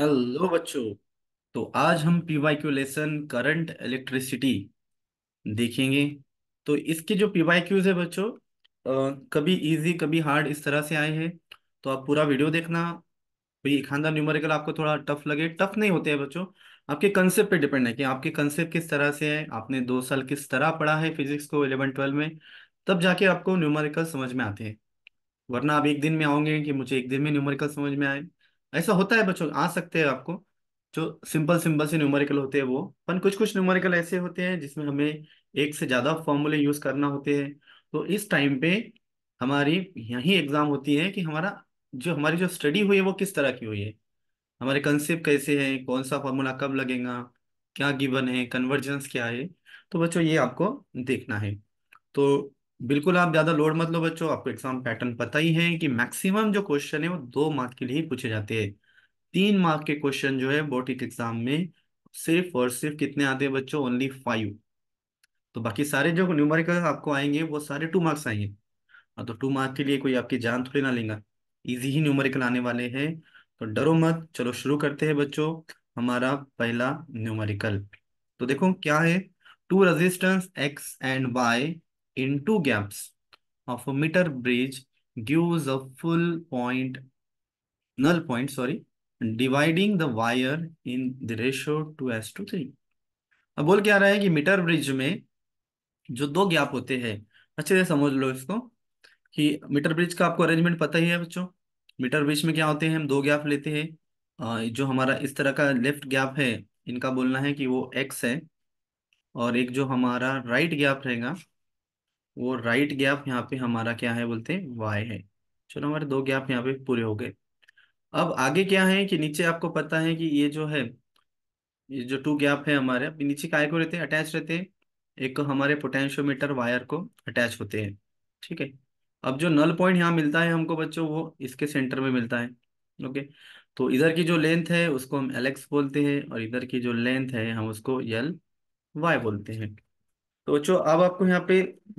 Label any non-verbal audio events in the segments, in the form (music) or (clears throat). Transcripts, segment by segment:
Hello बच्चों तो आज हम पीवाईक्यू लेसन करंट इलेक्ट्रिसिटी देखेंगे तो इसके जो पीवाईक्यूज है बच्चों कभी इजी कभी हार्ड इस तरह से आए हैं तो आप पूरा वीडियो देखना कोई खानदान न्यूमेरिकल आपको थोड़ा टफ लगे टफ नहीं होते हैं बच्चों आपके कंसेप्ट पे डिपेंड है कि आपके कंसेप्ट किस तरह से है आपने दो साल किस तरह पढ़ा है फिजिक्स को इलेवन ट्वेल्व में तब जाके आपको न्यूमेरिकल समझ में आते हैं वरना आप एक दिन में आओगे कि मुझे एक दिन में न्यूमेरिकल समझ में आए ऐसा होता है बच्चों आ सकते हैं आपको जो सिंपल सिंपल से न्यूमेरिकल होते हैं वो पर कुछ कुछ न्यूमेरिकल ऐसे होते हैं जिसमें हमें एक से ज़्यादा फॉर्मूले यूज़ करना होते हैं तो इस टाइम पे हमारी यही एग्ज़ाम होती है कि हमारा जो हमारी जो स्टडी हुई है वो किस तरह की हुई है हमारे कंसेप्ट कैसे हैं कौन सा फॉर्मूला कब लगेगा क्या गिवन है कन्वर्जेंस क्या है तो बच्चों ये आपको देखना है तो बिल्कुल आप ज़्यादा लोड मत लो बच्चों आपको एग्जाम पैटर्न पता ही है कि मैक्सिमम जो क्वेश्चन है वो दो मार्क के लिए ही पूछे जाते हैं तीन मार्क के क्वेश्चन जो है बोर्ड एग्जाम में सिर्फ और सिर्फ कितने आते हैं बच्चों ओनली फाइव तो बाकी सारे जो न्यूमेरिकल आपको आएंगे वो सारे टू मार्क्स आएंगे हाँ, तो टू मार्क के लिए कोई आपकी जान थोड़ी ना लेगा इजी ही न्यूमेरिकल आने वाले हैं तो डरो मत चलो शुरू करते हैं बच्चों हमारा पहला न्यूमेरिकल तो देखो क्या है two resistance X and Y two gaps of a meter bridge gives a full point, null point, sorry, dividing the wire in the ratio 2s to 3. अब बोल क्या रहा है कि मीटर ब्रिज में जो दो गैप होते हैं अच्छे से समझ लो इसको कि मीटर ब्रिज का आपको अरेंजमेंट पता ही है बच्चों मीटर ब्रिज में क्या होते हैं हम दो गैप लेते हैं जो हमारा इस तरह का लेफ्ट गैप है इनका बोलना है कि वो एक्स है और एक जो हमारा राइट गैप रहेगा वो राइट गैप यहाँ पे हमारा क्या है बोलते हैं वाई है चलो हमारे दो गैप यहाँ पे पूरे हो गए अब आगे क्या है कि नीचे आपको पता है कि ये जो है ये जो टू गैप है हमारे अब नीचे काय को रहते हैं अटैच रहते हैं एक हमारे पोटेंशियोमीटर वायर को अटैच होते हैं ठीक है अब जो नल पॉइंट यहाँ मिलता है हमको बच्चों वो इसके सेंटर में मिलता है ओके तो इधर की जो लेंथ है उसको हम एलेक्स बोलते हैं और इधर की जो लेंथ है हम उसको यल वाई बोलते हैं तो बच्चों अब आपको यहाँ पे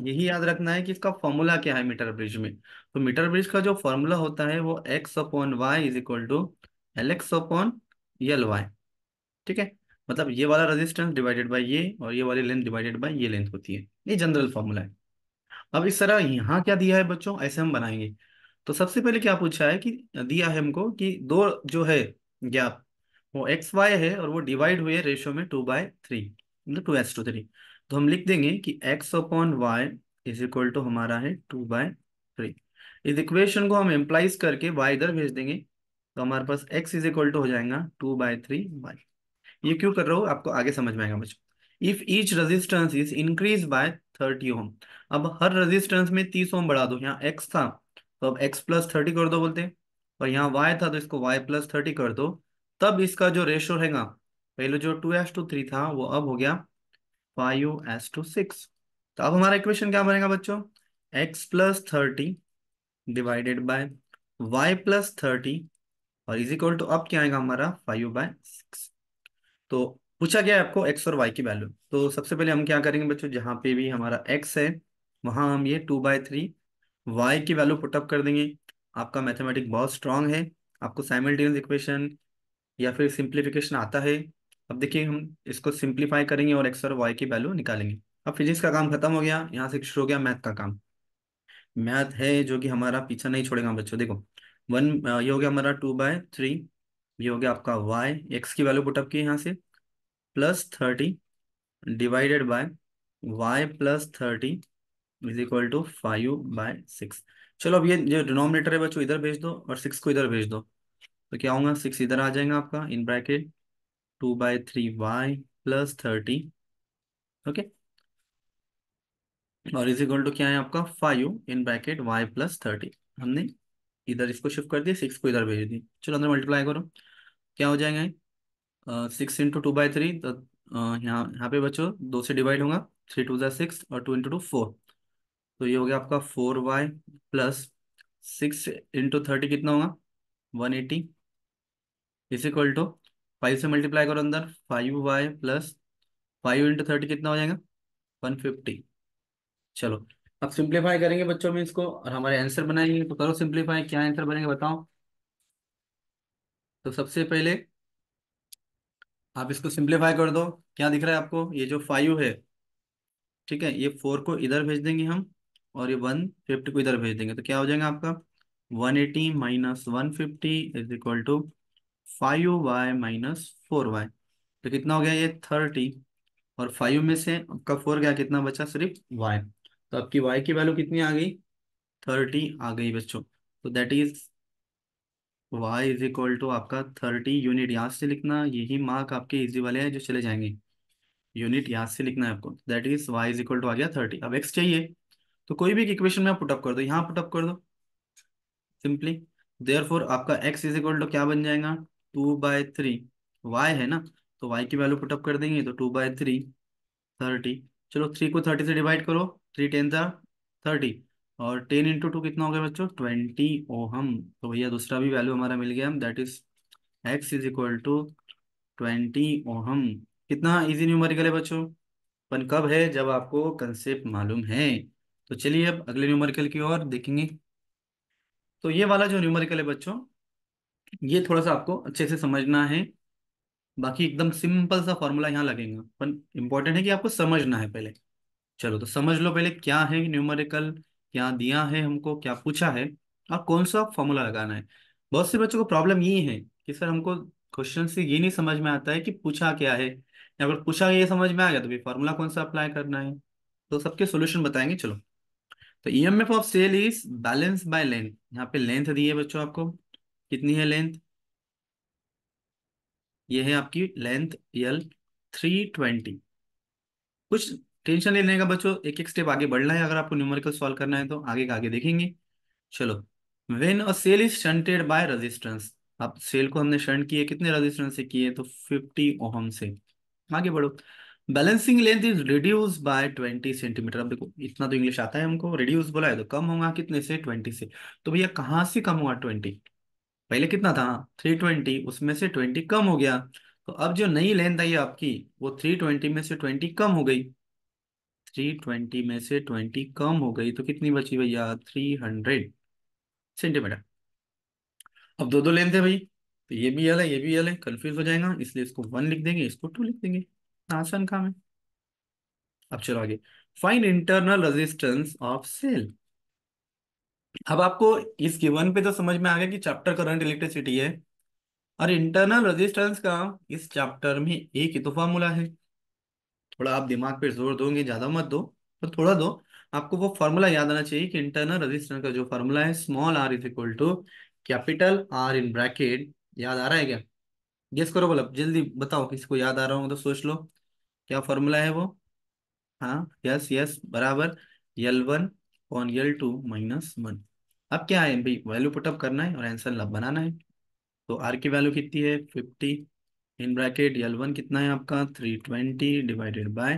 यही याद रखना है कि इसका फॉर्मूला क्या है मीटर ब्रिज में तो मीटर ब्रिज का जो फॉर्मूला होता है वो X upon Y is equal to L X upon L Y ठीक है मतलब ये वाला रेजिस्टेंस डिवाइडेड बाय ये और ये वाली लेंथ डिवाइडेड बाय ये लेंथ होती है ये जनरल फॉर्मूला है अब इस तरह यहाँ क्या दिया है बच्चों ऐसे हम बनाएंगे तो सबसे पहले क्या पूछा है कि दिया है हमको कि दो जो है गैप वो एक्स वाई है और वो डिवाइड हुए रेशियो में टू बाय थ्री मतलब टू एस टू थ्री तो हम लिख देंगे कि x upon Y is equal to हमारा है टू बाय थ्री इस इक्वेशन को हम एम्प्लाइज करके y इधर भेज देंगे तो हमारे पास x इज इक्वल टू हो जाएगा टू बाय थ्री बाय ये क्यों कर रहा हूँ आपको आगे समझ में आएगा बच्चों if each resistance is increase by thirty ohm अब हर रेजिस्टेंस में तीस ओम बढ़ा दो यहाँ एक्स था तो अब एक्स प्लस थर्टी कर दो बोलते हैं और यहाँ वाई था तो इसको वाई प्लस थर्टी कर दो तब इसका जो रेशो रहेगा पहले जो टू एस टू थ्री था वो अब हो गया फाइव एस टू सिक्स तो अब हमारा इक्वेशन क्या बनेगा बच्चों X plus thirty divided by Y plus thirty और इज इक्वल टू अब क्या आएगा हमारा फाइव बाय सिक्स तो पूछा गया है आपको एक्स और वाई की वैल्यू तो सबसे पहले हम क्या करेंगे बच्चों जहां पे भी हमारा एक्स है वहां हम ये टू बाय थ्री वाई की वैल्यू पुटअप कर देंगे आपका मैथमेटिक बहुत स्ट्रांग है आपको साइमल्टेनियस इक्वेशन या फिर सिंप्लीफिकेशन आता है अब देखिए हम इसको सिंप्लीफाई करेंगे और एक्स और वाई की वैल्यू निकालेंगे अब फिजिक्स का काम खत्म हो गया यहाँ से शुरू हो गया मैथ का काम मैथ है जो कि हमारा पीछा नहीं छोड़ेगा बच्चों देखो वन ये हो गया हमारा टू बाय थ्री ये हो गया आपका वाई एक्स की वैल्यू पुटअप की यहाँ से plus thirty divided by Y plus thirty is equal to five by six चलो अब ये जो डिनोमिनेटर है बच्चों इधर भेज दो और सिक्स को इधर भेज दो तो क्या होगा सिक्स इधर आ जाएगा आपका in bracket two 2 three Y plus thirty okay और इज इक्वल टू क्या है आपका five in bracket Y plus thirty हमने इधर इसको शिफ्ट कर दिया सिक्स को इधर भेज दी चलो अंदर मल्टीप्लाई करो क्या हो जाएंगे six into two by three तो यहाँ यहाँ पे बच्चों दो से डिवाइड होगा थ्री टू जै सिक्स और टू इंटू टू फोर तो ये हो गया आपका four Y plus six into thirty कितना होगा one eighty is equal to five से मल्टीप्लाई करो अंदर five Y plus five into thirty कितना हो जाएगा वन फिफ्टी चलो अब सिंप्लीफाई करेंगे बच्चों में इसको और हमारे आंसर बनाएंगे तो करो सिंप्लीफाई क्या आंसर बनेंगे बताओ तो सबसे पहले आप इसको सिंप्लीफाई कर दो क्या दिख रहा है आपको ये जो फाइव है ठीक है ये फोर को इधर भेज देंगे हम और ये वन फिफ्टी को इधर भेज देंगे तो क्या हो जाएगा आपका one eighty minus one fifty is equal to five Y minus four Y तो कितना हो गया ये थर्टी और फाइव में से आपका फोर गया कितना बचा सिर्फ वाई तो आपकी वाई की वैल्यू कितनी आ गई थर्टी आ गई बच्चों तो that is y is equal to आपका थर्टी यूनिट यहाँ से लिखना यही मार्क आपके इजी वाले हैं जो चले जाएंगे यूनिट यहाँ से लिखना है आपको that is Y is equal to आ गया थर्टी अब एक्स चाहिए तो कोई भी इक्वेशन में आप पुटअप कर दो यहाँ पुटअप कर दो सिंपली देयर आपका एक्स इज इक्वल टू क्या बन जाएगा टू बाय थ्री वाई है ना तो वाई की वैल्यू पुटअप कर देंगे तो टू बाय थ्री थर्टी चलो थ्री को थर्टी से डिवाइड करो थ्री टेन था थर्टी और टेन इंटू टू कितना हो गया बच्चों ट्वेंटी ओ हम तो भैया दूसरा भी वैल्यू हमारा मिल गया that is X is equal to twenty ओ हम कितना इजी न्यूमेरिकल है बच्चों पन कब है जब आपको कंसेप्ट मालूम है तो चलिए अब अगले न्यूमेरिकल की ओर देखेंगे तो ये वाला जो न्यूमेरिकल है बच्चों ये थोड़ा सा आपको अच्छे से समझना है बाकी एकदम सिंपल सा फॉर्मूला यहाँ लगेगा पर इम्पोर्टेंट है कि आपको समझना है पहले चलो तो समझ लो पहले क्या है न्यूमेरिकल क्या दिया है हमको क्या पूछा है और कौन सा फॉर्मूला लगाना है बहुत से बच्चों को प्रॉब्लम ये है कि सर हमको क्वेश्चन से ये नहीं समझ में आता है कि पूछा क्या है या अगर पूछा ये समझ में आ गया तो भाई फॉर्मूला कौन सा अप्लाई करना है तो सबके सोल्यूशन बताएंगे चलो तो E M F of cell is balance by length यहाँ पे लेंथ दी है बच्चों आपको कितनी है लेंथ ये है आपकी लेंथ एल थ्री ट्वेंटी कुछ टेंशन लेने का बच्चों एक एक स्टेप आगे बढ़ना है अगर आपको न्यूमेरिकल सॉल्व करना है तो आगे का आगे देखेंगे चलो when a cell is shunted by resistance अब सेल को हमने शंट किए कितने रेजिस्टेंस से किए तो 50 ओहम से आगे बढ़ो balancing length is reduce by 20 centimetre अब देखो इतना तो इंग्लिश आता है हमको रिड्यूस बोला है तो कम होगा कितने से 20 से तो भैया कहाँ से कम होगा ट्वेंटी पहले कितना था थ्री ट्वेंटी उसमें से ट्वेंटी कम हो गया तो अब जो नई लेंथ आई आपकी वो थ्री ट्वेंटी में से ट्वेंटी कम हो गई थ्री ट्वेंटी में से ट्वेंटी कम हो गई तो कितनी बची भैया थ्री हंड्रेड सेंटीमीटर अब दो दो लेंथ है भाई तो ये भी अल है ये भी अल है कंफ्यूज हो जाएगा इसलिए इसको वन लिख देंगे इसको टू लिख देंगे आसान काम है अब चलो आगे find internal resistance of cell अब आपको इस गिवन पे तो समझ में आ गया कि चैप्टर करंट इलेक्ट्रिसिटी है और इंटरनल रेजिस्टेंस का इस चैप्टर में एक ही तो फॉर्मूला है थोड़ा आप दिमाग पे जोर दोगे ज्यादा मत दो तो थोड़ा दो आपको वो फॉर्मूला याद आना चाहिए कि इंटरनल रेजिस्टेंस का जो फार्मूला है small R is equal to capital R in bracket याद आ रहा है क्या गेस करो बोला जल्दी बताओ किसी को याद आ रहा हूँ तो सोच लो क्या फॉर्मूला है वो हाँ यस यस बराबर L one on L two minus one अब क्या है भाई वैल्यू पुटअप करना है और आंसर बनाना है तो आर की वैल्यू कितनी है fifty in bracket L one कितना है आपका three twenty divided by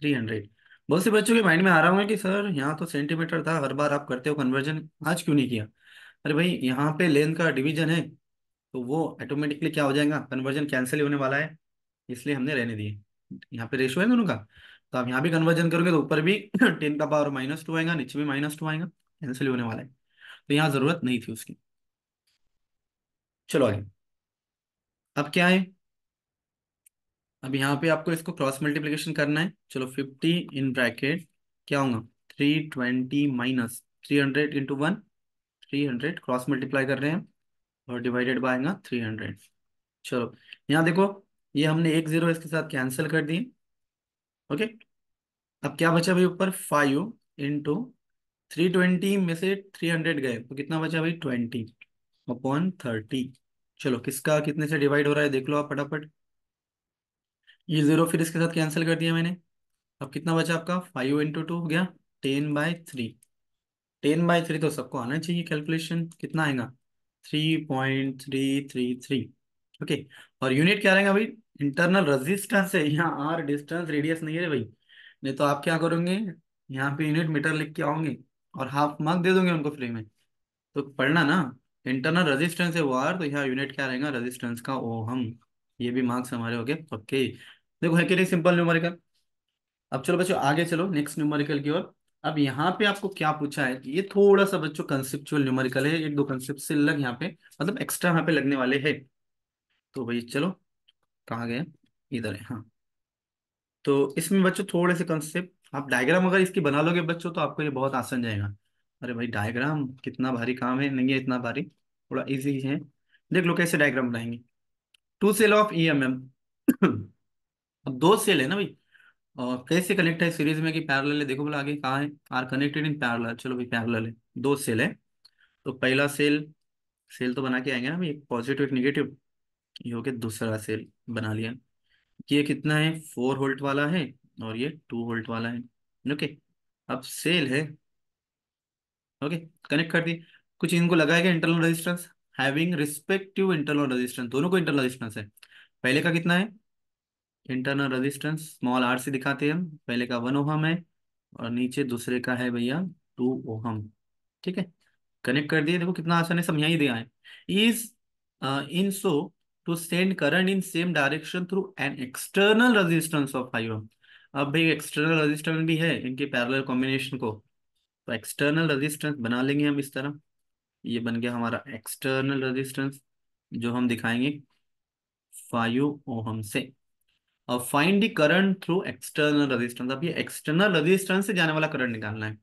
three hundred बहुत से बच्चों के माइंड में आ रहा होगा कि सर यहाँ तो सेंटीमीटर था हर बार आप करते हो कन्वर्जन आज क्यों नहीं किया अरे भाई यहाँ पे लेंथ का डिवीजन है तो वो ऑटोमेटिकली क्या हो जाएगा कन्वर्जन कैंसिल होने वाला है इसलिए हमने रहने दिए यहाँ पे रेशो है दोनों का तो आप यहाँ भी कन्वर्जन करोगे तो ऊपर भी टेन (clears throat) का पावर माइनस टू आएगा नीचे भी माइनस टू आएगा कैंसिल होने वाला है तो यहां जरूरत नहीं थी उसकी चलो आगे हम्म। अब क्या है अब यहां पे आपको इसको क्रॉस मल्टीप्लीकेशन करना है चलो फिफ्टी इन ब्रैकेट क्या होगा three twenty minus three hundred into one three hundred cross multiply कर रहे हैं और डिवाइडेड बाय आएगा थ्री हंड्रेड चलो यहां देखो ये हमने एक जीरो इसके साथ कैंसिल कर दिए ओके अब क्या बचा भाई ऊपर फाइव इंटू थ्री ट्वेंटी में से थ्री हंड्रेड गए तो कितना बचा भाई ट्वेंटी अपॉन थर्टी चलो किसका कितने से डिवाइड हो रहा है देख लो आप फटाफट ये जीरो फिर इसके साथ कैंसिल कर दिया मैंने अब कितना बचा आपका फाइव इंटू टू हो गया ten by three ten by three तो सबको आना चाहिए कैलकुलेशन कितना आएगा three point three three three okay और यूनिट क्या रहेगा भाई इंटरनल रेजिस्टेंस है यहाँ आर डिस्टेंस रेडियस नहीं है भाई नहीं तो आप क्या करोगे यहाँ पे यूनिट मीटर लिख के आओगे और हाफ मार्क दे दोगे उनको फ्री में तो पढ़ना ना इंटरनल रेजिस्टेंस है वार तो यहाँ यूनिट क्या रहेगा रेजिस्टेंस का ओ हम ये भी मार्क्स हमारे हो गए पक्के देखो है कि नहीं सिंपल न्यूमेरिकल अब चलो बच्चों आगे चलो नेक्स्ट न्यूमेरिकल की ओर अब यहाँ पे आपको क्या पूछा है ये थोड़ा सा बच्चों कंसेप्चुअल न्यूमेरिकल है एक दो कंसेप्ट से अलग यहाँ पे मतलब एक्स्ट्रा यहाँ पे लगने वाले है तो भाई चलो कहाँ गए इधर है हाँ तो इसमें बच्चों थोड़े से कंसेप्ट आप डायग्राम अगर इसकी बना लोगे बच्चों तो आपको ये बहुत आसान जाएगा अरे भाई डायग्राम कितना भारी काम है नहीं है इतना भारी थोड़ा इजी है देख लो कैसे डायग्राम बनाएंगे two cell of E M M अब दो सेल है ना भाई और कैसे कनेक्ट है सीरीज में कि पैरल है देखो बोला आगे कहाँ है आर कनेक्टेड इन पैरल चलो भाई पैरल है दो सेल है तो पहला सेल सेल तो बना के आएंगे ना भाई एक पॉजिटिव एक निगेटिव ये हो गया दूसरा सेल बना लिया ये कितना है फोर होल्ट वाला है और ये टू वोल्ट वाला है ओके अब सेल है ओके कनेक्ट कर दी कुछ इनको लगाया गया internal resistance having respective internal resistance दोनों को इंटरनल रेजिस्टेंस है पहले का कितना है इंटरनल रेजिस्टेंस स्मॉल आर से दिखाते हैं हम पहले का वन ओहम है और नीचे दूसरे का है भैया टू ओहम ठीक है कनेक्ट कर दिए देखो कितना आसान है समझा ही दिया है is in so to send current in same direction through an external resistance of five ohm अब भाई एक्सटर्नल रेजिस्टेंस भी है इनके पैरेलल कॉम्बिनेशन को तो एक्सटर्नल रेजिस्टेंस बना लेंगे हम इस तरह ये बन गया हमारा एक्सटर्नल रेजिस्टेंस जो हम दिखाएंगे फाइव ओहम से और find the current through external resistance अब ये एक्सटर्नल रजिस्टेंस से जाने वाला करंट निकालना है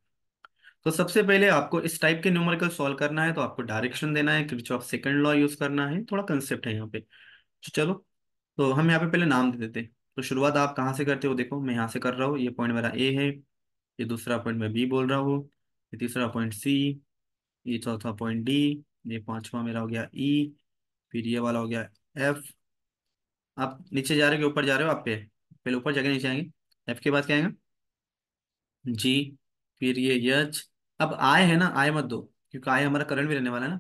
तो सबसे पहले आपको इस टाइप के न्यूमेरिकल सॉल्व करना है तो आपको डायरेक्शन देना है ऑफ सेकंड लॉ यूज करना है थोड़ा कंसेप्ट है यहाँ पे तो चलो तो हम यहाँ पे पहले नाम दे देते हैं तो शुरुआत आप कहाँ से करते हो देखो मैं यहाँ से कर रहा हूँ ये पॉइंट मेरा ए है ये दूसरा पॉइंट मैं बी बोल रहा हूँ ये तीसरा पॉइंट सी ये चौथा पॉइंट डी ये पांचवा मेरा हो गया ई e, फिर ये वाला हो गया एफ आप नीचे जा रहे हो ऊपर जा रहे हो आप पे पहले ऊपर जाके नीचे आएंगे एफ के बाद क्या आएगा जी फिर ये यच अब आय है ना आय मत दो क्योंकि आय हमारा करंट भी रहने वाला है ना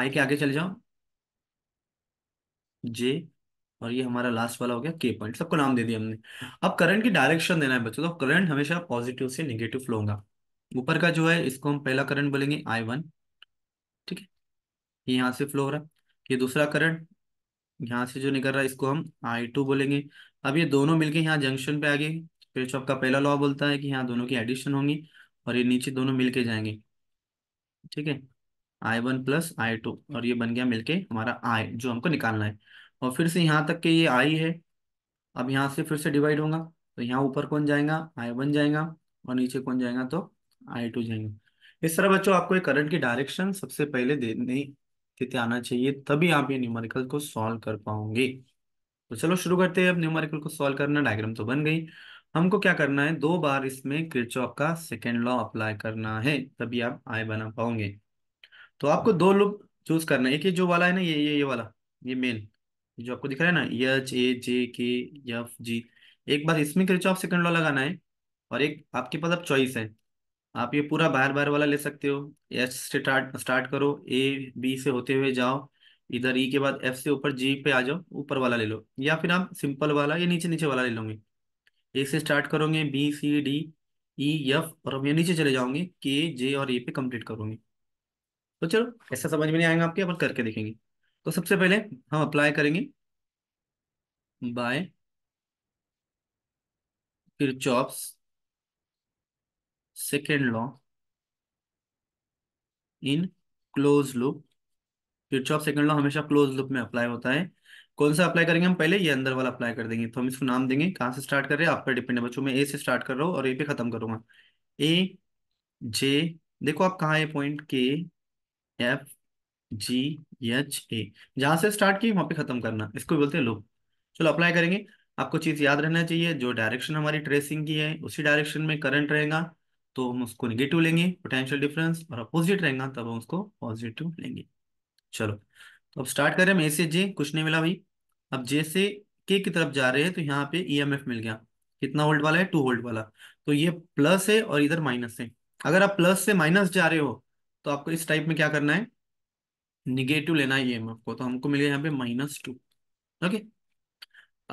आय के आगे चले जाओ जे और ये हमारा लास्ट वाला हो गया के पॉइंट सबको नाम दे दिया हमने अब करंट की डायरेक्शन देना है बच्चों तो करंट हमेशा पॉजिटिव से निगेटिव फ्लो होगा ऊपर का जो है इसको हम पहला करंट बोलेंगे आई वन ठीक है ये यहाँ से फ्लो हो रहा है ये दूसरा करंट यहाँ से जो निकल रहा है इसको हम आई टू बोलेंगे अब ये दोनों मिलके यहाँ जंक्शन पे आ गए का पहला लॉ बोलता है कि यहाँ दोनों की एडिशन होंगी और ये नीचे दोनों मिलके जाएंगे ठीक है I one plus I two और ये बन गया मिलके हमारा आई जो हमको निकालना है और फिर से यहाँ तक के ये आई है अब यहाँ से फिर से डिवाइड होगा तो यहाँ ऊपर कौन जाएगा आई वन जाएगा और नीचे कौन जाएगा तो आई टू जाएंगे इस तरह बच्चों आपको एक करंट की डायरेक्शन सबसे पहले देने देते आना चाहिए तभी आप ये न्यूमेरिकल को सॉल्व कर पाओगे तो चलो शुरू करते हैं अब न्यूमेरिकल को सॉल्व करना डायग्राम तो बन गई हमको क्या करना है दो बार इसमें किरचॉफ का सेकेंड लॉ अप्लाई करना है तभी आप आय बना पाओगे तो आपको हाँ। दो लूप चूज करना है एक ये जो वाला है ना ये ये ये वाला ये मेन जो आपको दिख रहा है ना यच ए जे के एफ जी एक बार इसमें ऑफ सेकंड लॉ लगाना है और एक आपके पास अब चॉइस है आप ये पूरा बाहर बाहर वाला ले सकते हो एच से स्टार्ट स्टार्ट करो ए बी से होते हुए जाओ इधर ई e के बाद एफ से ऊपर जी पे आ जाओ ऊपर वाला ले लो या फिर आप सिंपल वाला या नीचे नीचे वाला ले लोगे ए से स्टार्ट करोगे B C D E F और हम ये नीचे चले जाओगे के जे और ए पे कंप्लीट करोगे तो चलो ऐसा समझ में नहीं आएगा आपके अपन करके देखेंगे तो सबसे पहले हम अप्लाई करेंगे बाय फिर Kirchhoff's second law in close loop फिर चॉप सेकेंड लॉ हमेशा क्लोज लुप में अप्लाई होता है कौन सा अप्लाई करेंगे हम पहले ये अंदर वाला अप्लाई कर देंगे तो हम इसको नाम देंगे कहाँ से स्टार्ट कर रहे हैं आप पर डिपेंड है बच्चों मैं ए से स्टार्ट कर रहा हूँ और ए पे खत्म करूंगा ए जे देखो आप कहाँ है पॉइंट के एफ जी एच ए जहां से स्टार्ट की वहां पे खत्म करना इसको बोलते हैं लूप चलो अप्लाई करेंगे आपको चीज याद रहना चाहिए जो डायरेक्शन हमारी ट्रेसिंग की है उसी डायरेक्शन में करंट रहेगा तो हम उसको निगेटिव लेंगे पोटेंशियल डिफरेंस और अपोजिट रहेगा तब हम उसको पॉजिटिव लेंगे चलो तो अब स्टार्ट करें हम ए से जे कुछ नहीं मिला भाई अब जे से के की तरफ जा रहे हैं तो यहाँ पे ई एम एफ मिल गया कितना वोल्ट वाला है टू वोल्ट वाला तो ये प्लस है और इधर माइनस है अगर आप प्लस से माइनस जा रहे हो तो आपको इस टाइप में क्या करना है निगेटिव लेना है ईएमएफ e को तो हमको मिलेगा यहाँ पे माइनस टू ओके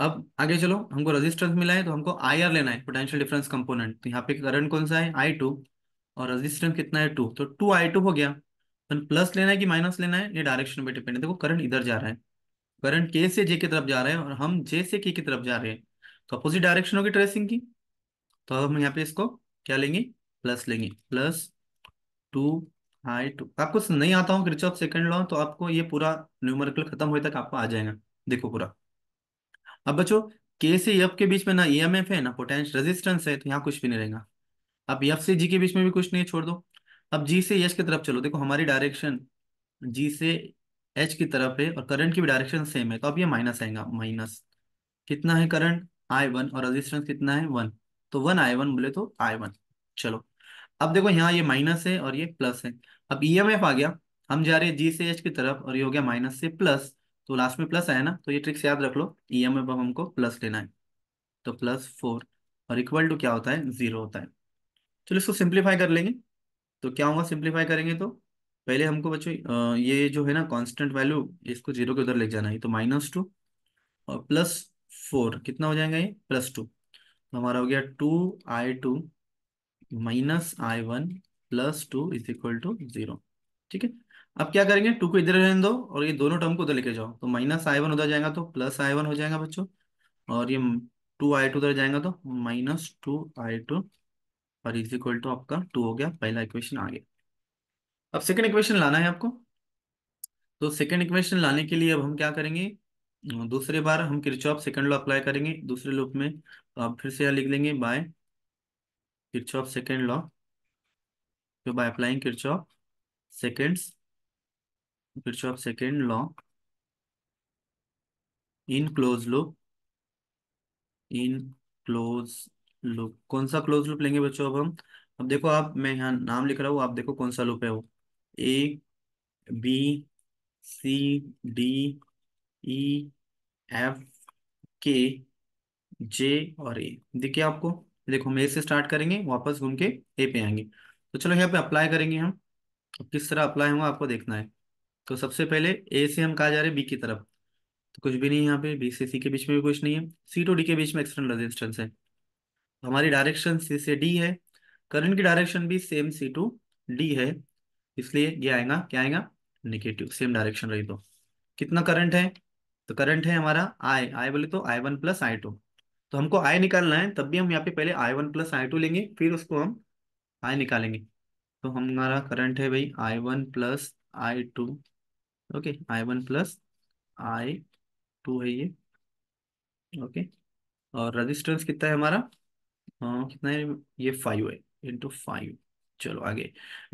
अब आगे चलो हमको रेजिस्टेंस मिला है तो हमको आई आर लेना है पोटेंशियल डिफरेंस कंपोनेंट तो यहाँ पे करंट कौन सा है आई टू और रेजिस्टेंस कितना है टू तो टू आई टू हो गया तो प्लस लेना है कि माइनस लेना है ये डायरेक्शन पे डिपेंड है देखो करंट इधर जा रहा है करंट के से जे की तरफ जा रहा है और हम जे से के की तरफ जा रहे हैं तो अपोजिट डायरेक्शन होगी ट्रेसिंग की तो हम यहाँ पे इसको क्या लेंगे प्लस लेंगे प्लस टू हाँ ये तो आपको नहीं आता हूँ क्रिचॉफ सेकंड लॉ तो आपको ये पूरा न्यूमेरिकल खत्म हुए तक आपको आ जाएगा देखो पूरा अब बच्चों के से एफ e के बीच में ना ई एम एफ है ना पोटेंशियल रेजिस्टेंस है तो यहाँ कुछ भी नहीं रहेगा अब एफ e से जी के बीच में भी कुछ नहीं छोड़ दो अब जी से एच की तरफ चलो देखो हमारी डायरेक्शन जी से एच की तरफ है और करंट की भी डायरेक्शन सेम है तो अब ये माइनस आएगा माइनस कितना है करंट आई वन और रजिस्टेंस कितना है वन तो वन आई वन बोले तो आई वन चलो अब देखो यहाँ ये माइनस है और ये प्लस है अब एफ e आ गया हम जा रहे हैं जी से एच की तरफ और ये हो गया माइनस से प्लस तो लास्ट में प्लस आया ना तो ये ट्रिक्स याद रख लो ई e एम अब हमको प्लस लेना है तो प्लस फोर और इक्वल टू क्या होता है जीरो होता है चलो इसको सिंप्लीफाई कर लेंगे तो क्या होगा सिंप्लीफाई करेंगे तो पहले हमको बच्चों ये जो है ना कांस्टेंट वैल्यू इसको जीरो के उधर ले जाना है तो माइनस टू और प्लस फोर कितना हो जाएगा ये प्लस टू तो हमारा हो गया two I two minus I one plus two is equal to zero ठीक है अब क्या करेंगे टू को इधर रहने दो और ये दोनों टर्म को उधर लेके जाओ तो माइनस आई वन उधर जाएगा तो प्लस आई वन हो जाएगा बच्चों और ये टू आई टू उधर जाएगा तो माइनस टू आई टू और इज इक्वल टू आपका टू हो गया पहला इक्वेशन आ गया अब सेकेंड इक्वेशन लाना है आपको तो सेकेंड इक्वेशन लाने के लिए अब हम क्या करेंगे दूसरे बार हम किरचॉफ सेकेंड लॉ अप्लाई करेंगे दूसरे लूप में तो आप फिर से यहाँ लिख लेंगे by Kirchhoff second law So by applying Kirchhoff seconds, Kirchhoff second law in closed loop, in closed loop कौन सा क्लोज लूप लेंगे बच्चों अब हम अब देखो आप मैं यहाँ नाम लिख रहा हूँ आप देखो कौन सा लूप है वो A B C D E F के जे और ए देखिए आपको देखो हम ए से स्टार्ट करेंगे वापस घूम के ए पे आएंगे तो चलो यहाँ पे अप्लाई करेंगे हम किस तरह अप्लाई होगा आपको देखना है तो सबसे पहले ए से हम कहा जा रहे हैं बी की तरफ तो कुछ भी नहीं है यहाँ पे बी से सी के बीच में भी कुछ नहीं है सी टू डी के बीच में एक्सटर्नल रेजिस्टेंस है तो हमारी डायरेक्शन सी से डी है करंट की डायरेक्शन भी सेम सी टू डी है इसलिए ये आएगा क्या आएगा निगेटिव सेम डायरेक्शन रही तो कितना करंट है तो करंट है हमारा आई आई बोले तो I one plus I two तो हमको आई निकालना है तब भी हम यहाँ पे पहले I one plus I two लेंगे फिर उसको हम आई निकालेंगे तो हमारा करंट है भाई I one plus I two okay I one plus I two है ये ओके और रेजिस्टेंस कितना है हमारा आ, कितना है ये फाइव है इंटू फाइव चलो आगे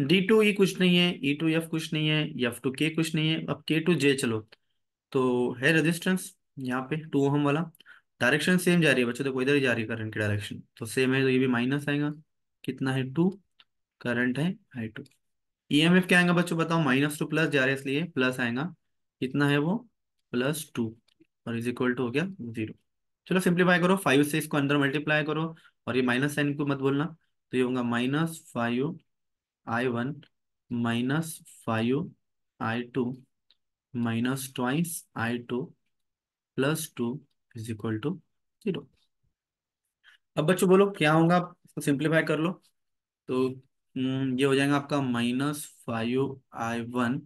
डी टू ई कुछ नहीं है ई टू एफ कुछ नहीं है एफ टू के कुछ नहीं है अब के टू जे चलो तो है रेजिस्टेंस यहाँ पे टू ओम वाला डायरेक्शन सेम जा रही है बच्चों देखो इधर ही जा रही है करंट की डायरेक्शन तो सेम है तो ये भी माइनस आएगा कितना है टू करंट है आई टू एफ e क्या आएगा बच्चों बताओ माइनस टू प्लस जा रहे इसलिए प्लस आएगा कितना है वो प्लस टू और इज इक्वल टू हो गया जीरो चलो सिंप्लीफाई करो फाइव से इसको अंदर मल्टीप्लाई करो और ये माइनस साइन को मत बोलना तो ये होगा minus five I one minus five I two minus twice I two plus two is equal to zero अब बच्चों बोलो क्या होगा आप इसको सिंप्लीफाई कर लो तो हम्म, ये हो जाएगा आपका माइनस फाइव आई वन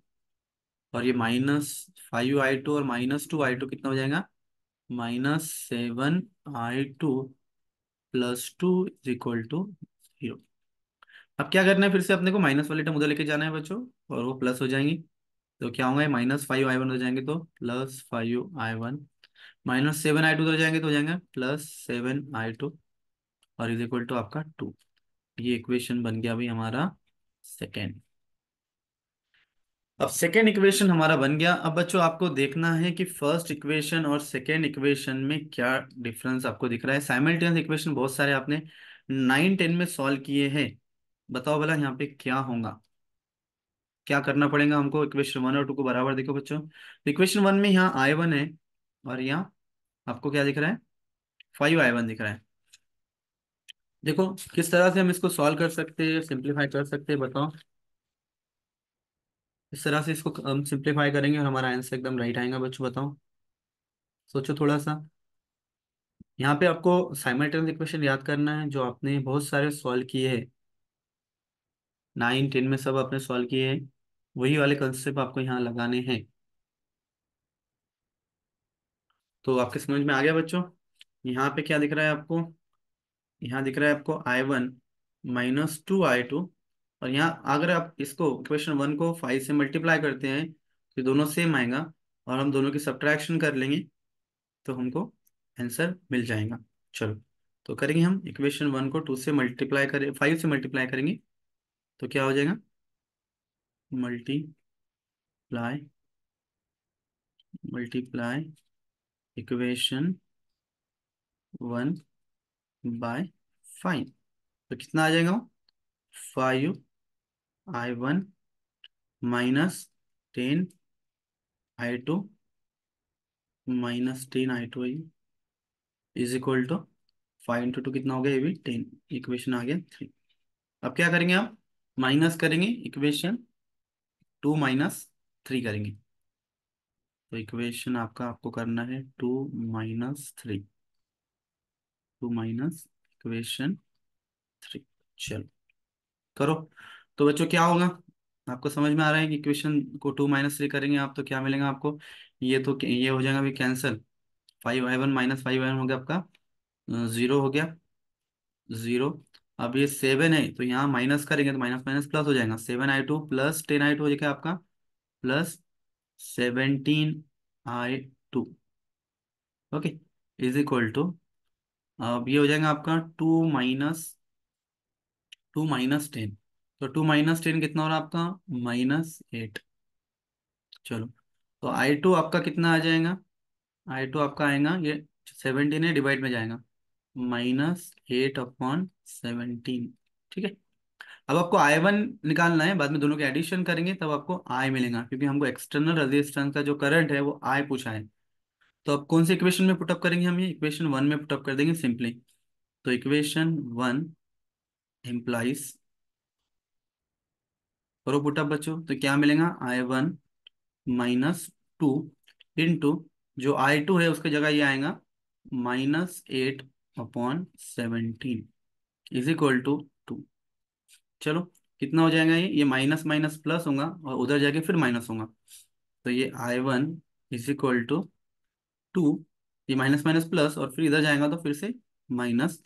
और ये माइनस फाइव आई टू और माइनस टू आई टू कितना हो जाएगा minus seven I two plus two is equal to zero अब क्या करना है फिर से अपने को माइनस वाले टर्म उधर लेके जाना है बच्चों और वो प्लस हो जाएंगी तो क्या होगा माइनस फाइव आई वन हो जाएंगे तो plus five I one minus seven I two हो जाएंगे तो हो जाएंगे प्लस सेवन आई टू और इज इक्वल टू आपका टू ये इक्वेशन बन गया भाई हमारा सेकेंड अब सेकेंड इक्वेशन हमारा बन गया अब बच्चों आपको देखना है कि फर्स्ट इक्वेशन और सेकेंड इक्वेशन में क्या डिफरेंस आपको दिख रहा है साइमल्टेनियस इक्वेशन बहुत सारे आपने नाइन टेन में सॉल्व किए हैं बताओ भला यहाँ पे क्या होगा क्या करना पड़ेगा हमको इक्वेशन वन और टू को बराबर देखो बच्चों इक्वेशन वन में यहाँ आई वन है और यहाँ आपको क्या दिख रहा है फाइव आई वन दिख रहा है देखो किस तरह से हम इसको सॉल्व कर सकते हैं सिंप्लीफाई कर सकते हैं बताओ इस तरह से इसको हम सिंप्लीफाई करेंगे और हमारा आंसर एकदम राइट आएगा बच्चों बताओ सोचो थोड़ा सा यहाँ पे आपको साइमल्टेनियस इक्वेशन याद करना है जो आपने बहुत सारे सॉल्व किए हैं नाइन टेन में सब आपने सॉल्व किए हैं वही वाले कंसेप्ट आपको यहाँ लगाने हैं तो आपके समझ में आ गया बच्चों यहाँ पे क्या दिख रहा है आपको यहाँ दिख रहा है आपको I one minus two I two और यहाँ अगर आप इसको इक्वेशन वन को फाइव से मल्टीप्लाई करते हैं तो दोनों सेम आएगा और हम दोनों की सब्ट्रैक्शन कर लेंगे तो हमको आंसर मिल जाएगा चलो तो करेंगे हम इक्वेशन वन को टू से मल्टीप्लाई करें फाइव से मल्टीप्लाई करेंगे तो क्या हो जाएगा multiply multiply equation one by five तो कितना आ जाएगा five I one minus ten I two minus ten I two I is equal to five into two कितना हो गया ये भी टेन इक्वेशन आ गया थ्री अब क्या करेंगे आप माइनस करेंगे इक्वेशन टू माइनस थ्री करेंगे तो इक्वेशन आपका आपको करना है two minus three two minus equation three चलो करो तो बच्चों क्या होगा आपको समझ में आ रहा है कि इक्वेशन को टू माइनस थ्री करेंगे आप तो क्या मिलेगा आपको ये तो ये हो जाएगा अभी cancel five Y one minus five Y one हो गया आपका जीरो हो गया जीरो अब ये सेवन है तो यहाँ माइनस करेंगे तो माइनस माइनस प्लस हो जाएगा seven I two plus ten I two हो जाएगा आपका plus seventeen I two okay is equal to अब ये हो जाएगा आपका two minus two minus ten तो टू माइनस टेन कितना हो रहा है आपका माइनस एट चलो तो आई टू आपका कितना आ जाएगा आई टू आपका आएगा ये सेवनटीन है डिवाइड में जाएगा माइनस एट अपॉन सेवनटीन ठीक है अब आपको आई वन निकालना है बाद में दोनों के एडिशन करेंगे तब आपको आई मिलेगा क्योंकि हमको एक्सटर्नल रेजिस्टेंस का जो करंट है वो आई पूछा है तो अब कौन से इक्वेशन में पुटअप करेंगे हम ये इक्वेशन वन में पुटअप कर देंगे सिंपली तो इक्वेशन वन इम्प्लाइज करो पुटअप बच्चों तो क्या मिलेगा I one minus two into जो आई टू है उसकी जगह ये आएगा minus eight upon seventeen is equal to two चलो कितना हो जाएगा ये ये माइनस माइनस प्लस होगा और उधर जाके फिर माइनस होगा तो ये I one is equal to two ये माइनस माइनस प्लस और फिर इधर जाएगा तो फिर से माइनस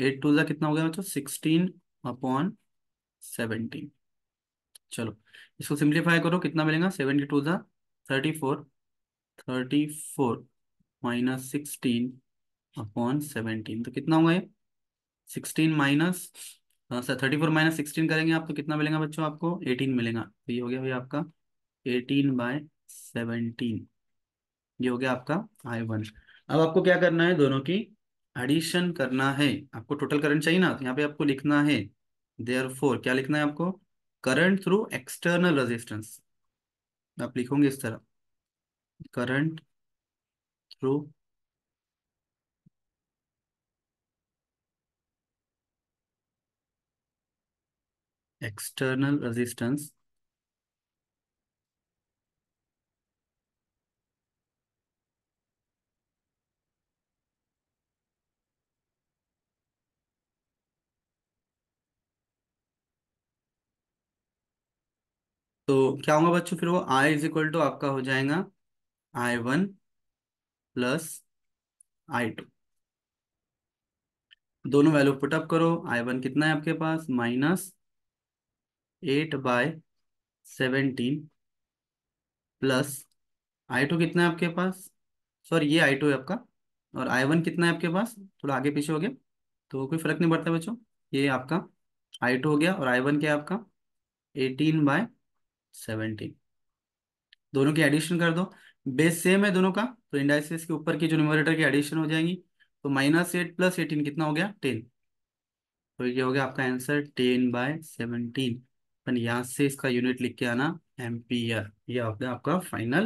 एट टू ज़ा कितना हो गया बच्चों सिक्सटीन अपॉन सेवनटीन चलो इसको सिंप्लीफाई करो कितना मिलेगा सेवेंटी टू ज़ा thirty four thirty four minus sixteen upon seventeen तो कितना होगा ये sixteen minus thirty four minus sixteen करेंगे आप तो कितना मिलेगा बच्चों आपको एटीन मिलेगा तो ये हो गया भाई आपका एटीन बाय सेवनटीन ये हो गया आपका आई वन अब आपको क्या करना है दोनों की एडिशन करना है आपको टोटल करंट चाहिए ना तो यहाँ पे आपको लिखना है देयर फोर क्या लिखना है आपको करंट थ्रू एक्सटर्नल रेजिस्टेंस आप लिखोगे इस तरह करंट थ्रू एक्सटर्नल रेजिस्टेंस तो क्या होगा बच्चों फिर वो आई इज इक्वल टू आपका हो जाएगा I one plus I two दोनों वैल्यू पुटअप करो आई वन कितना है आपके पास minus eight by seventeen plus I two कितना है आपके पास सॉरी ये आई टू है आपका और आई वन कितना है आपके पास थोड़ा आगे पीछे हो गया तो कोई फर्क नहीं पड़ता बच्चों ये आपका आई टू हो गया और आई वन क्या है आपका एटीन बाय सेवनटीन दोनों की एडिशन कर दो बेस सेम है दोनों का तो इंडाइसिस के ऊपर की जो न्यूमरेटर की एडिशन हो जाएंगी तो माइनस एट प्लस एटीन कितना हो गया टेन तो ये हो गया आपका आंसर टेन बाय सेवनटीन अपन यहाँ से इसका यूनिट लिख के आना एम्पियर ये हो गया आपका फाइनल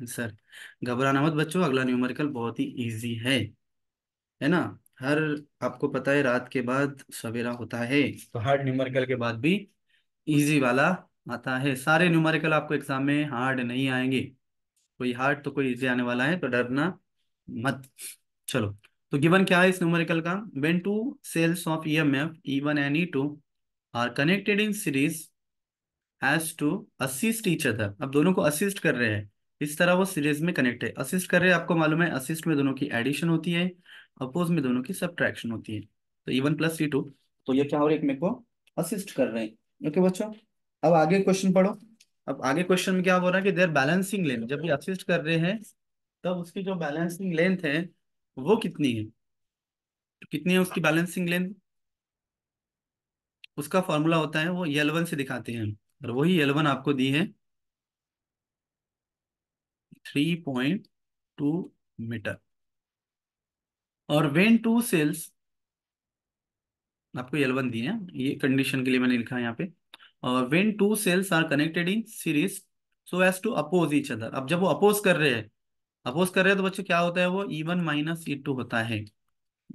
आंसर घबराना मत बच्चों अगला न्यूमेरिकल बहुत ही ईजी है है ना हर आपको पता है रात के बाद सवेरा होता है तो हर न्यूमेरिकल के बाद भी इजी वाला आता है सारे न्यूमेरिकल आपको एग्जाम में हार्ड नहीं आएंगे कोई हार्ड तो कोई इजी आने वाला है तो डरना मत चलो तो गिवन क्या है इस न्यूमेरिकल का when two cells of E M F E one and E two are connected in series as to assist each other अब दोनों को असिस्ट कर रहे हैं इस तरह वो सीरीज में कनेक्ट है असिस्ट कर रहे हैं आपको मालूम है असिस्ट में दोनों की एडिशन होती है अपोज में दोनों की सब्ट्रैक्शन होती है तो E one plus E two तो ये क्या हो रहा है एक मेरे को असिस्ट कर रहे हैं ओके बच्चों अब आगे क्वेश्चन पढ़ो अब आगे क्वेश्चन में क्या बोल रहा है कि देर बैलेंसिंग लेंथ जब ये असिस्ट कर रहे हैं तब उसकी जो बैलेंसिंग लेंथ है वो कितनी है तो कितनी है उसकी बैलेंसिंग लेंथ उसका फॉर्मूला होता है वो एल से दिखाते हैं और वही एल आपको दी है थ्री पॉइंट टू मीटर और वेन टू सेल्स आपको एल दी है ये कंडीशन के लिए मैंने लिखा है यहाँ पे और uh, when two cells are connected in series so as to oppose each other अब जब वो अपोज कर रहे हैं अपोज कर रहे hai तो बच्चों क्या होता है वो E one minus E two होता है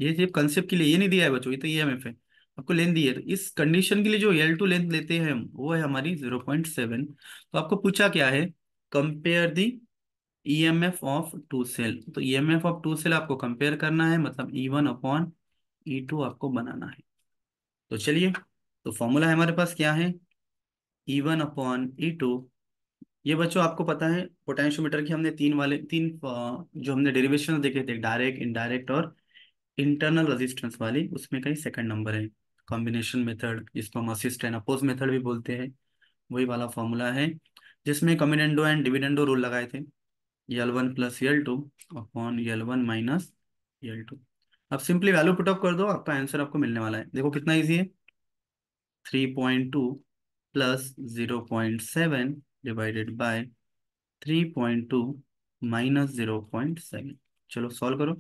ये सिर्फ कंसेप्ट के लिए ये नहीं दिया है बच्चों ये तो ई e है आपको लेंथ दी है तो इस कंडीशन के लिए जो एल टू लेंथ लेते हैं हम वो है हमारी जीरो पॉइंट सेवन तो आपको पूछा क्या है compare the EMF of two cell तो E M F of two cell आपको कंपेयर करना है मतलब E one upon E two आपको बनाना है तो चलिए तो फॉर्मूला हमारे पास क्या है E one upon E two ये बच्चों आपको पता है पोटेंशियोमीटर की हमने तीन वाले तीन जो हमने डेरिवेशन देखे थे डायरेक्ट इनडायरेक्ट और इंटरनल रेजिस्टेंस वाली उसमें कहीं सेकंड नंबर है कॉम्बिनेशन मेथड जिसको हम असिस्ट एंड अपोज मेथड भी बोलते हैं वही वाला फॉर्मूला है जिसमें कमिनेंडो एंड डिविडेंडो रूल लगाए थे L one plus L two upon L one minus L two अब सिंपली वैल्यू पुटअप कर दो आपका आंसर आपको मिलने वाला है देखो कितना ईजी है three point two plus zero point seven divided by three point two minus zero point seven चलो सॉल्व करो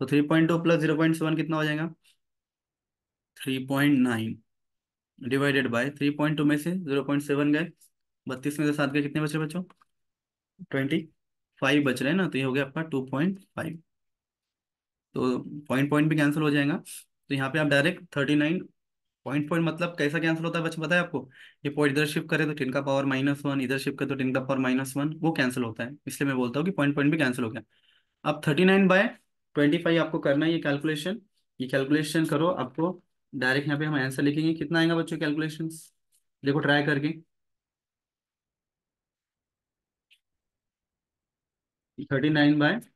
तो three point two plus zero point seven कितना हो जाएगा three point nine divided by three point two में से zero point seven गए बत्तीस में से सात गए कितने बचे बच्चों ट्वेंटी फाइव बच रहे हैं ना तो ये हो गया आपका टू पॉइंट फाइव तो पॉइंट पॉइंट भी कैंसिल हो जाएगा तो यहाँ पे आप direct thirty nine point point मतलब कैसा कैंसिल होता है बच्चे बताए आपको ये पॉइंट इधर शिफ्ट करे तो टेन का पावर माइनस वन इधर शिफ्ट करे तो टेन का पावर माइनस वन वो कैंसिल होता है इसलिए मैं बोलता हूँ कि पॉइंट पॉइंट भी कैंसिल हो गया अब thirty nine by twenty five आपको करना है ये कैलकुलेशन ये कैलकुलेशन करो आपको डायरेक्ट यहाँ पे हम आंसर लिखेंगे कितना आएगा बच्चों कैलकुलेशन देखो ट्राई करके थर्टी नाइन बाय ट्वेंटी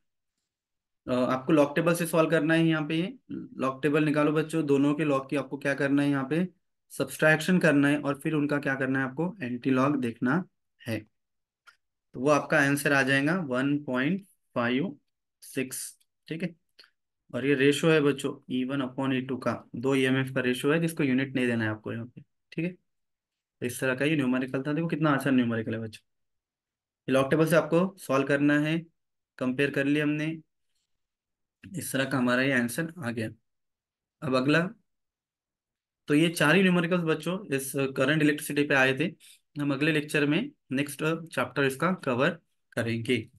आपको लॉक टेबल से सॉल्व करना है यहाँ पे लॉक टेबल निकालो बच्चों दोनों के लॉक की आपको क्या करना है यहाँ पे सब्सट्रैक्शन करना है और फिर उनका क्या करना है आपको एंटी लॉग देखना है तो वो आपका आंसर आ जाएगा वन पॉइंट फाइव सिक्स ठीक है और ये रेशो है बच्चों E one upon E two का दो ई एम एफ का रेशो है जिसको यूनिट नहीं देना है आपको यहाँ पे ठीक है तो इस तरह का ये न्यूमेरिकल था देखो कितना आसान न्यूमेरिकल है बच्चों लॉक टेबल से आपको सॉल्व करना है कंपेयर कर लिया हमने इस तरह का हमारा ये आंसर आ गया अब अगला तो ये चार ही न्यूमरिकल्स बच्चों इस करंट इलेक्ट्रिसिटी पे आए थे हम अगले लेक्चर में नेक्स्ट चैप्टर इसका कवर करेंगे